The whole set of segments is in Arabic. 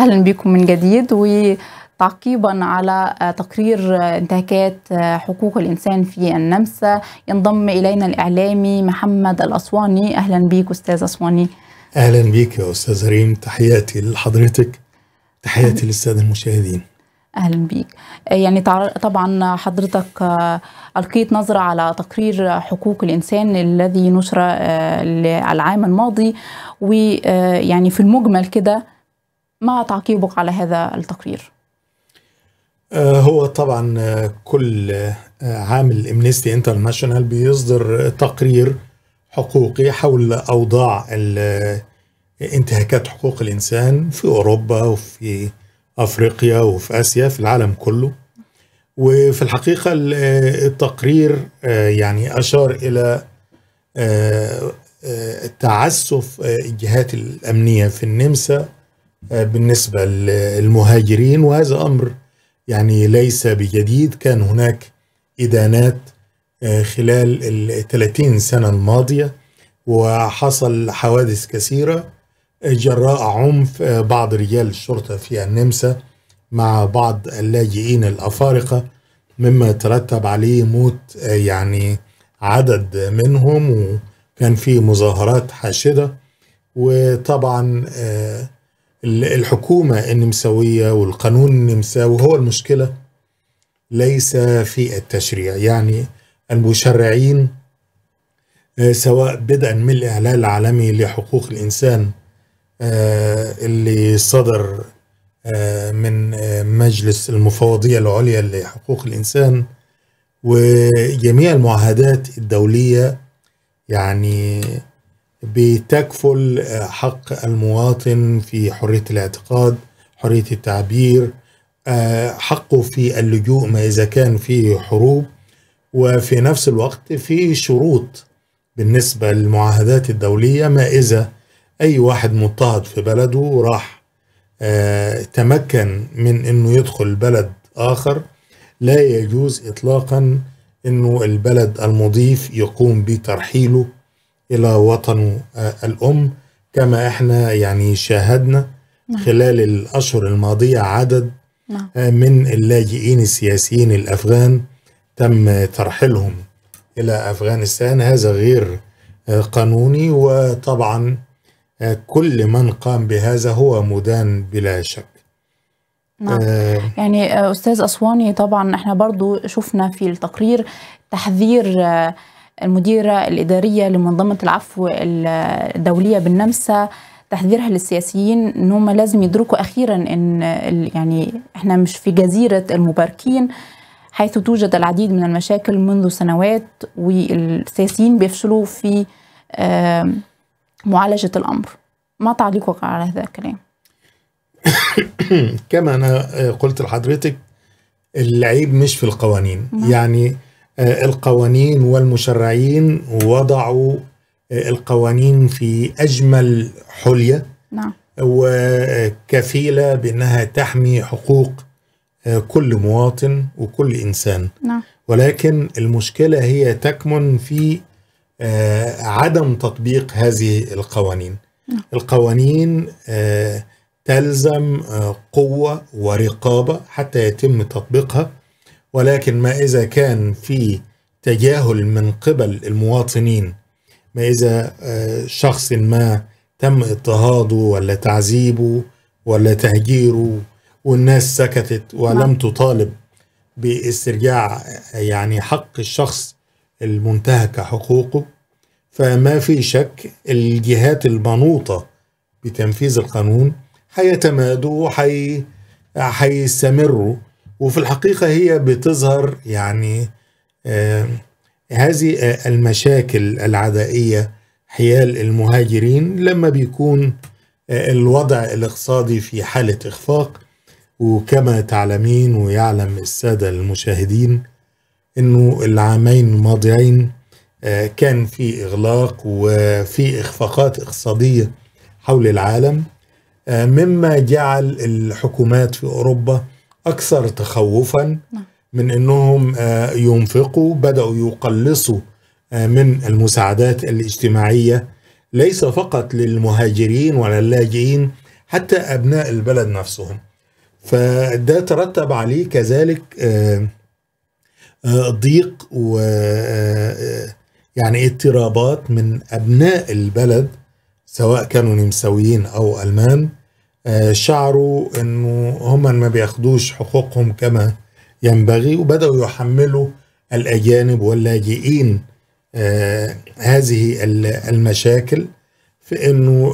أهلا بكم من جديد وتعقيبا على تقرير انتهاكات حقوق الإنسان في النمسا ينضم إلينا الإعلامي محمد الأسواني أهلا بك أستاذ أسواني أهلا بك يا أستاذ ريم تحياتي لحضرتك تحياتي للسادة المشاهدين اهلا بيك يعني طبعا حضرتك القيت نظره على تقرير حقوق الانسان الذي نشر العام آه، الماضي ويعني في المجمل كده ما تعقيبك على هذا التقرير؟ آه، هو طبعا آه، كل آه، عامل امنيستي انترناشونال بيصدر تقرير حقوقي حول اوضاع انتهاكات حقوق الانسان في اوروبا وفي افريقيا وفي اسيا في العالم كله وفي الحقيقه التقرير يعني اشار الى تعسف الجهات الامنيه في النمسا آه، بالنسبة للمهاجرين وهذا أمر يعني ليس بجديد كان هناك إدانات آه، خلال الثلاثين سنة الماضية وحصل حوادث كثيرة آه، جراء عنف بعض رجال الشرطة في النمسا مع بعض اللاجئين الأفارقة مما ترتب عليه موت يعني عدد منهم وكان في مظاهرات حاشدة وطبعا الحكومة النمساوية والقانون النمساوي هو المشكلة ليس في التشريع يعني المشرعين آه، سواء بدءا من الإعلان العالمي لحقوق الإنسان آه، اللي صدر آه، من مجلس المفوضية العليا لحقوق الإنسان وجميع المعاهدات الدولية يعني بتكفل آه، حق المواطن في حريه الاعتقاد حريه التعبير آه، حقه في اللجوء ما اذا كان في حروب وفي نفس الوقت في شروط بالنسبه للمعاهدات الدوليه ما اذا اي واحد مضطهد في بلده راح آه، تمكن من انه يدخل بلد اخر لا يجوز اطلاقا انه البلد المضيف يقوم بترحيله الى وطنه آه، الام كما احنا يعني شاهدنا نعم. خلال الاشهر الماضيه عدد نعم. آه، من اللاجئين السياسيين الافغان تم ترحيلهم الى افغانستان هذا غير آه، قانوني وطبعا كل من قام بهذا هو مدان بلا شك نعم. يعني استاذ اسواني طبعا احنا برضو شفنا في التقرير تحذير المديرة الإدارية لمنظمة العفو الدولية بالنمسا تحذيرها للسياسيين ان هم لازم يدركوا اخيرا ان يعني احنا مش في جزيره المباركين حيث توجد العديد من المشاكل منذ سنوات والسياسيين بيفشلوا في معالجه الامر. ما تعليقك على هذا الكلام؟ كما انا قلت لحضرتك العيب مش في القوانين، نعم. يعني آه، القوانين والمشرعين وضعوا آه، القوانين في أجمل حلية نعم. وكفيلة بأنها تحمي حقوق آه، كل مواطن وكل إنسان نعم. ولكن المشكلة هي تكمن في عدم تطبيق هذه القوانين نعم. القوانين تلزم قوة ورقابة حتى يتم تطبيقها ولكن ما إذا كان في تجاهل من قبل المواطنين ما إذا آه، شخص ما تم اضطهاده ولا تعذيبه ولا تهجيره والناس سكتت ولم نعم. تطالب باسترجاع يعني حق الشخص المنتهك حقوقه فما في شك الجهات المنوطة بتنفيذ القانون هيتمادوا حي حيستمروا وفي الحقيقة هي بتظهر يعني آه، هذه المشاكل العدائية حيال المهاجرين لما بيكون آه، الوضع الاقتصادي في حالة إخفاق وكما تعلمين ويعلم السادة المشاهدين أنه العامين الماضيين آه، كان في إغلاق وفي إخفاقات اقتصادية حول العالم مما جعل الحكومات في أوروبا اكثر تخوفا نعم. من انهم آه، ينفقوا بداوا يقلصوا آه، من المساعدات الاجتماعيه ليس فقط للمهاجرين ولا اللاجئين حتى ابناء البلد نفسهم فده ترتب عليه كذلك آه، ضيق و يعني اضطرابات من ابناء البلد سواء كانوا نمساويين او المان آه، شعروا انه هم ما بياخدوش حقوقهم كما ينبغي وبداوا يحملوا الاجانب واللاجئين آه، هذه المشاكل في انه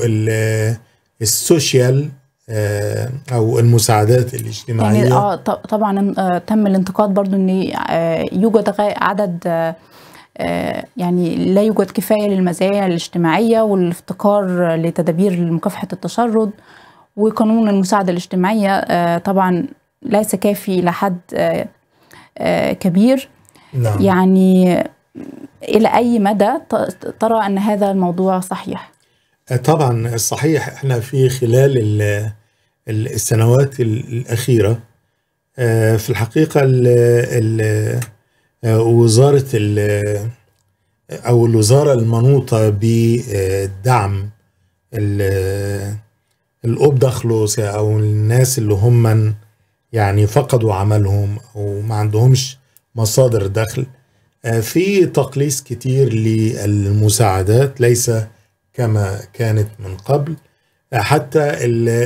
السوشيال آه، او المساعدات الاجتماعيه يعني اه طبعا تم الانتقاد برضو ان يوجد عدد يعني لا يوجد كفايه للمزايا الاجتماعيه والافتقار لتدابير مكافحه التشرد وقانون المساعدة الاجتماعية آه، طبعا ليس كافي لحد آه، آه، كبير نعم. يعني إلى أي مدى ترى أن هذا الموضوع صحيح؟ طبعا الصحيح احنا في خلال السنوات الأخيرة في الحقيقة وزارة أو الوزارة المنوطة بدعم ال القبضة خلص يعني، او الناس اللي هم يعني فقدوا عملهم او ما عندهمش مصادر دخل آه، في تقليص كتير للمساعدات ليس كما كانت من قبل آه، حتى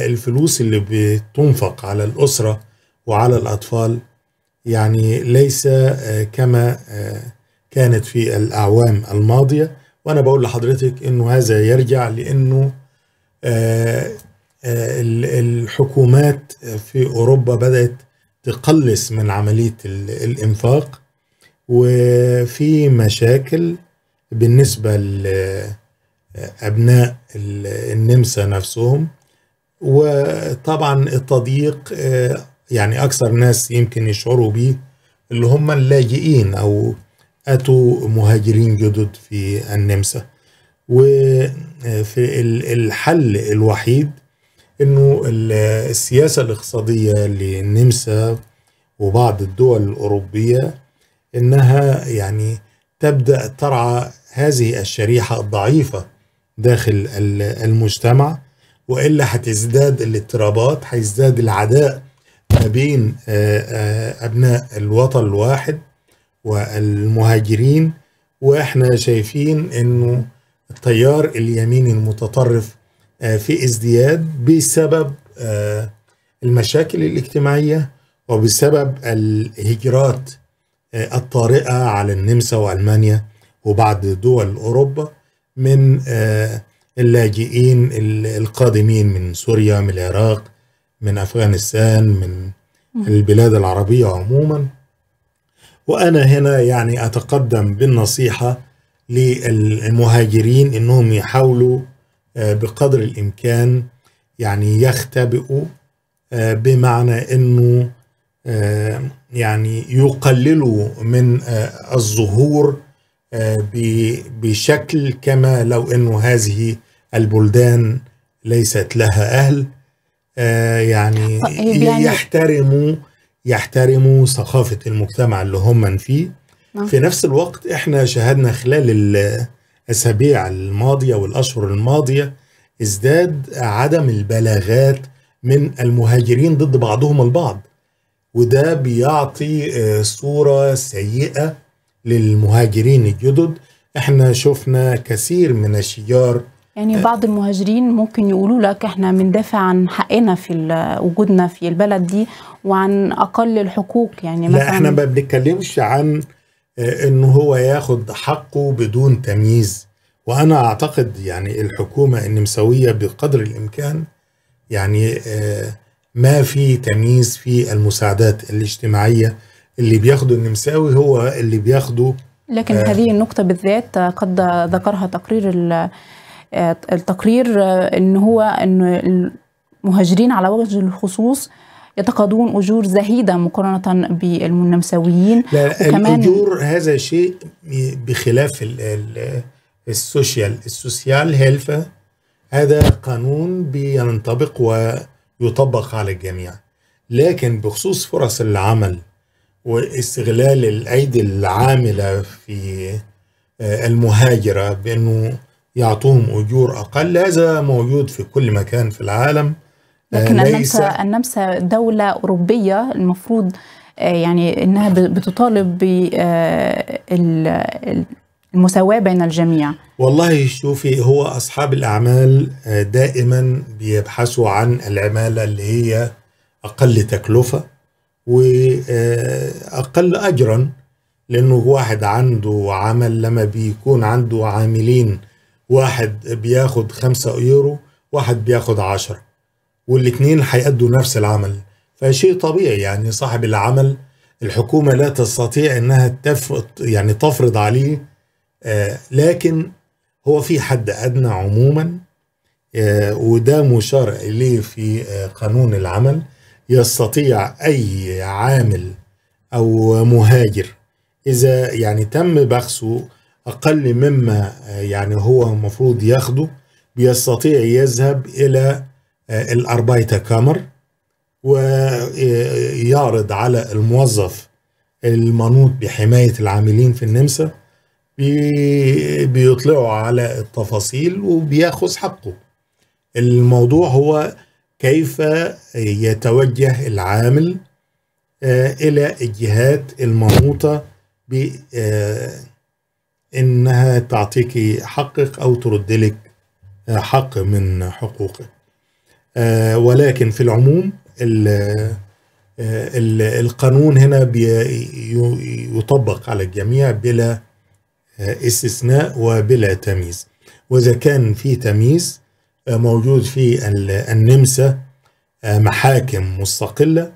الفلوس اللي بتنفق على الأسرة وعلى الأطفال يعني ليس آه، كما كانت في الأعوام الماضية وأنا بقول لحضرتك أنه هذا يرجع لأنه آه، الحكومات في اوروبا بدات تقلص من عمليه الانفاق وفي مشاكل بالنسبه لابناء النمسا نفسهم وطبعا التضييق آه، يعني اكثر ناس يمكن يشعروا بيه اللي هم اللاجئين او اتوا مهاجرين جدد في النمسا وفي الحل الوحيد انه السياسه الاقتصاديه للنمسا وبعض الدول الاوروبيه انها يعني تبدا ترعى هذه الشريحه الضعيفه داخل المجتمع والا هتزداد الاضطرابات هيزداد العداء ما بين آه، آه، ابناء الوطن الواحد والمهاجرين واحنا شايفين انه التيار اليميني المتطرف آه، في ازدياد بسبب آه، المشاكل الاجتماعيه وبسبب الهجرات آه، الطارئه على النمسا والمانيا وبعض دول اوروبا من اللاجئين القادمين من سوريا من العراق من افغانستان من البلاد العربيه عموما وانا هنا يعني اتقدم بالنصيحه للمهاجرين انهم يحاولوا آه، بقدر الامكان يعني يختبئوا آه، بمعنى انه آه، يعني يقللوا من الظهور بشكل كما لو انه هذه البلدان ليست لها اهل يعني, طيب، يعني يحترموا يحترموا ثقافه المجتمع اللي هم فيه نعم. في نفس الوقت احنا شاهدنا خلال الأسابيع الماضية والأشهر الماضية ازداد عدم البلاغات من المهاجرين ضد بعضهم البعض وده بيعطي آه، صورة سيئة للمهاجرين الجدد احنا شفنا كثير من الشجار يعني آه، بعض المهاجرين ممكن يقولوا لك احنا بندافع عن حقنا في وجودنا في البلد دي وعن اقل الحقوق يعني مثلا لا احنا ما بنتكلمش عن آه، انه هو ياخد حقه بدون تمييز وانا اعتقد يعني الحكومه ان مسويه بقدر الامكان يعني آه، ما في تمييز في المساعدات الاجتماعيه اللي بياخده النمساوي هو اللي بياخده لكن آه هذه النقطة بالذات قد ذكرها تقرير آه، التقرير ان هو ان المهاجرين على وجه الخصوص يتقاضون أجور زهيدة مقارنة بالنمساويين لا وكمان الأجور هذا شيء بخلاف السوشيال السوشيال هيلف هذا قانون بينطبق ويطبق على الجميع لكن بخصوص فرص العمل واستغلال الأيدي العاملة في آه، المهاجرة بأنه يعطوهم أجور أقل هذا موجود في كل مكان في العالم لكن آه، النمسا النمسا دولة أوروبية المفروض آه، يعني انها بتطالب بالمساواه آه، بين الجميع والله شوفي هو اصحاب الاعمال دائما بيبحثوا عن العماله اللي هي اقل تكلفه واقل اجرا لانه واحد عنده عمل لما بيكون عنده عاملين واحد بياخد خمسة يورو واحد بياخد عشرة والاثنين هيأدوا نفس العمل فشيء طبيعي يعني صاحب العمل الحكومة لا تستطيع أنها تفرض يعني تفرض عليه آه لكن هو في حد أدنى عموما آه وده مشار إليه في آه قانون العمل يستطيع أي عامل أو مهاجر إذا يعني تم بخسه أقل مما آه، يعني هو المفروض ياخده بيستطيع يذهب إلى آه، الاربايتا كامر ويعرض على الموظف المنوط بحماية العاملين في النمسا بيطلعوا على التفاصيل وبياخذ حقه الموضوع هو كيف يتوجه العامل آه، إلى الجهات المنوطة ب آه، إنها تعطيك حقك أو تردلك حق من حقوقك آه، ولكن في العموم آه، القانون هنا يطبق على الجميع بلا آه، استثناء وبلا تمييز واذا كان في تمييز موجود في النمسا محاكم مستقله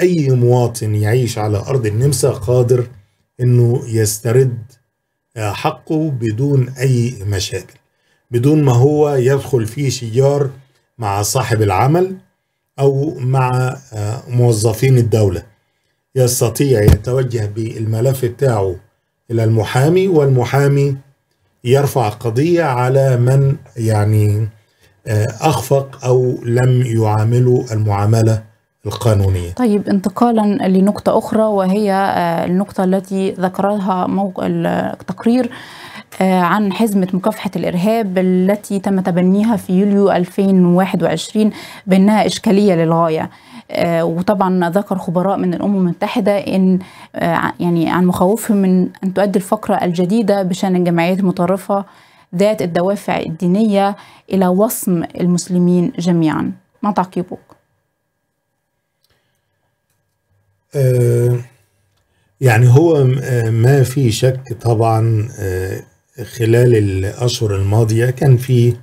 اي مواطن يعيش على ارض النمسا قادر انه يسترد حقه بدون اي مشاكل بدون ما هو يدخل في شجار مع صاحب العمل أو مع آه، موظفين الدولة يستطيع يتوجه بالملف بتاعه إلى المحامي والمحامي يرفع قضية على من يعني آه، أخفق أو لم يعامله المعاملة القانونية طيب انتقالا لنقطة أخرى وهي آه، النقطة التي ذكرها التقرير آه، عن حزمة مكافحة الإرهاب التي تم تبنيها في يوليو 2021 بأنها إشكالية للغاية آه، وطبعا ذكر خبراء من الامم المتحده ان آه، يعني عن مخاوفهم من ان تؤدي الفقره الجديده بشان الجمعيات المتطرفه ذات الدوافع الدينيه الى وصم المسلمين جميعا ما تعقيبك؟ يعني هو ما في شك طبعا خلال الأشهر الماضية كان في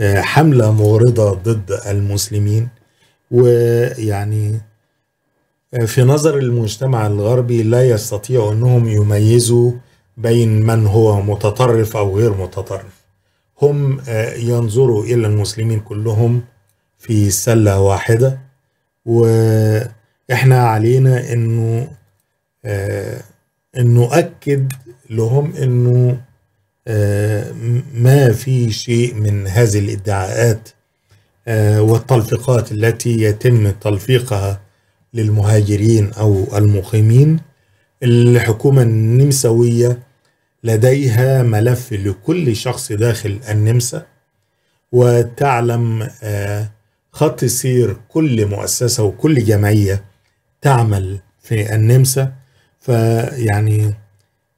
آه، حملة مغرضة ضد المسلمين ويعني آه، في نظر المجتمع الغربي لا يستطيع أنهم يميزوا بين من هو متطرف أو غير متطرف هم آه، ينظروا إلى المسلمين كلهم في سلة واحدة وإحنا علينا أنه أن نؤكد لهم أنه آه، ما في شيء من هذه الادعاءات آه، والتلفيقات التي يتم تلفيقها للمهاجرين او المقيمين الحكومه النمساويه لديها ملف لكل شخص داخل النمسا وتعلم آه، خط سير كل مؤسسه وكل جمعيه تعمل في النمسا فيعني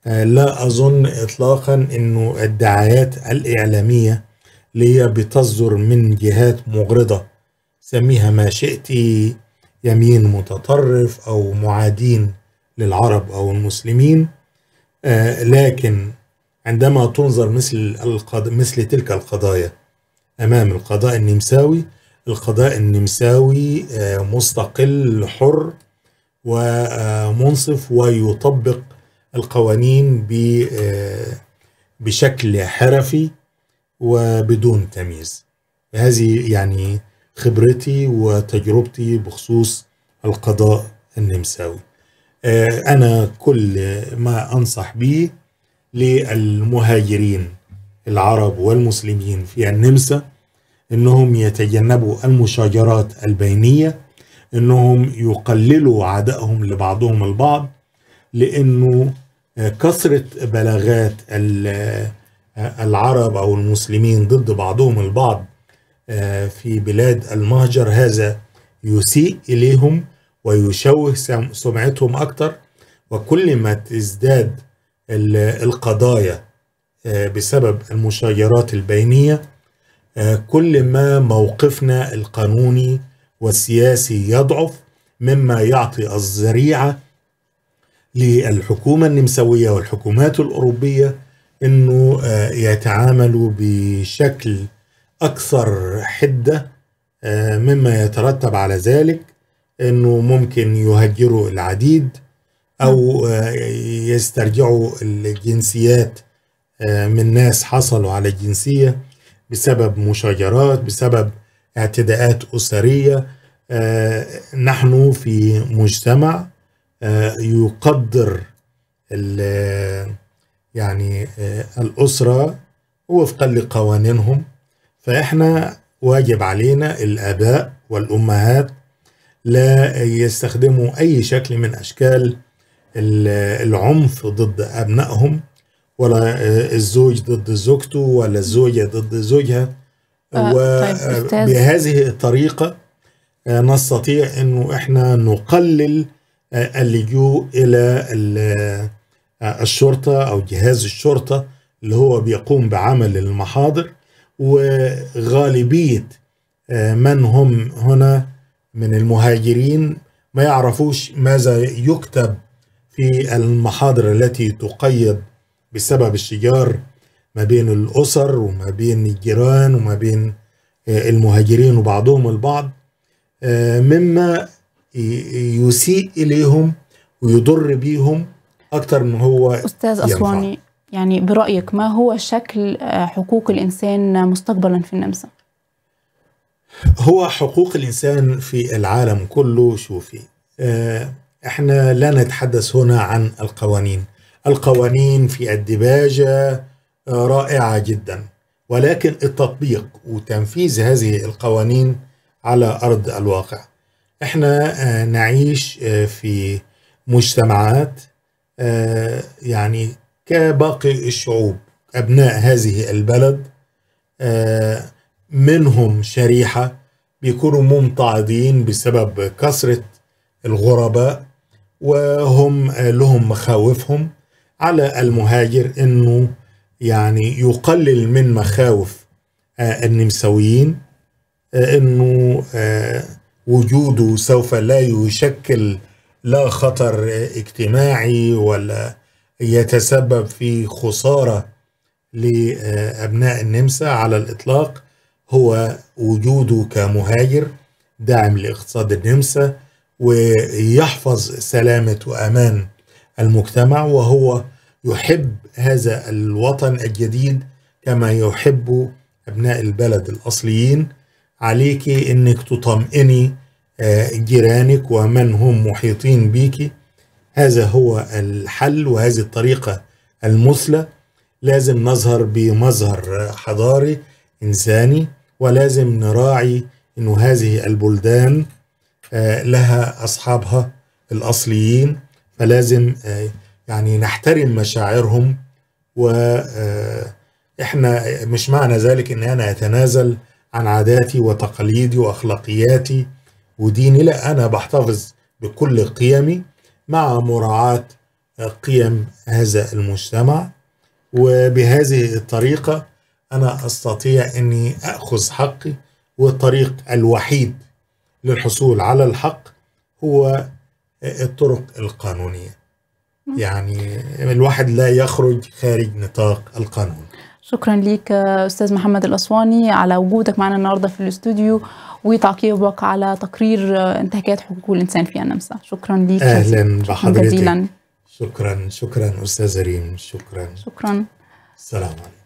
لا أظن إطلاقا أنه الدعايات الإعلامية اللي هي بتصدر من جهات مغرضة سميها ما شئتي يمين متطرف أو معادين للعرب أو المسلمين آه، لكن عندما تنظر مثل القض... مثل تلك القضايا أمام القضاء النمساوي القضاء النمساوي آه، مستقل حر ومنصف آه، ويطبق القوانين آه، بشكل حرفي وبدون تمييز هذه يعني خبرتي وتجربتي بخصوص القضاء النمساوي آه، أنا كل ما أنصح به للمهاجرين العرب والمسلمين في النمسا انهم يتجنبوا المشاجرات البينيه انهم يقللوا عدائهم لبعضهم البعض لانه كثرة بلاغات العرب أو المسلمين ضد بعضهم البعض آه، في بلاد المهجر هذا يسيء إليهم ويشوه سمعتهم أكثر وكل ما تزداد القضايا آه، بسبب المشاجرات البينية آه، كل ما موقفنا القانوني والسياسي يضعف مما يعطي الذريعة للحكومة النمساوية والحكومات الأوروبية أنه آه، يتعاملوا بشكل أكثر حدة آه، مما يترتب على ذلك أنه ممكن يهجروا العديد أو آه، يسترجعوا الجنسيات من ناس حصلوا على الجنسية بسبب مشاجرات بسبب اعتداءات أسرية نحن في مجتمع آه، يقدر يعني آه، الأسرة وفقا لقوانينهم فإحنا واجب علينا الآباء والأمهات لا يستخدموا أي شكل من أشكال العنف ضد أبنائهم ولا آه، الزوج ضد زوجته ولا الزوجة ضد زوجها وبهذه طيب، الطريقة نستطيع أنه إحنا نقلل اللجوء الى الشرطه او جهاز الشرطه اللي هو بيقوم بعمل المحاضر وغالبيه آه، من هم هنا من المهاجرين ما يعرفوش ماذا يكتب في المحاضر التي تقيد بسبب الشجار ما بين الاسر وما بين الجيران وما بين آه، المهاجرين وبعضهم البعض آه، مما يسيء اليهم ويضر بيهم اكتر من هو استاذ اسواني يعني برايك ما هو شكل آه، حقوق الانسان مستقبلا في النمسا هو حقوق الانسان في العالم كله شوفي آه، احنا لا نتحدث هنا عن القوانين القوانين في الدباجه آه، رائعه جدا ولكن التطبيق وتنفيذ هذه القوانين على ارض الواقع احنا آه، نعيش آه، في مجتمعات آه، يعني كباقي الشعوب ابناء هذه البلد منهم شريحه بيكونوا ممتعضين بسبب كثره الغرباء وهم لهم مخاوفهم على المهاجر انه يعني يقلل من مخاوف النمساويين انه وجوده سوف لا يشكل لا خطر اجتماعي ولا يتسبب في خسارة لأبناء النمسا على الإطلاق هو وجوده كمهاجر داعم لاقتصاد النمسا ويحفظ سلامة وأمان المجتمع وهو يحب هذا الوطن الجديد كما يحب أبناء البلد الأصليين عليك انك تطمئني آه، جيرانك ومن هم محيطين بيك هذا هو الحل وهذه الطريقة المثلى لازم نظهر بمظهر حضاري إنساني ولازم نراعي أن هذه البلدان آه، لها أصحابها الأصليين فلازم آه، يعني نحترم مشاعرهم وإحنا مش معنى ذلك أن أنا أتنازل عن عاداتي وتقاليدي واخلاقياتي وديني لا انا بحتفظ بكل قيمي مع مراعاه قيم هذا المجتمع وبهذه الطريقه انا استطيع اني اخذ حقي والطريق الوحيد للحصول على الحق هو الطرق القانونيه يعني الواحد لا يخرج خارج نطاق القانون شكرا ليك استاذ محمد الاسواني على وجودك معنا النهارده في الاستوديو وتعقيبك على تقرير آه، انتهاكات حقوق الانسان في النمسا شكرا ليك اهلا بحضرتك شكرا شكرا استاذه ريم شكرا شكرا السلام عليكم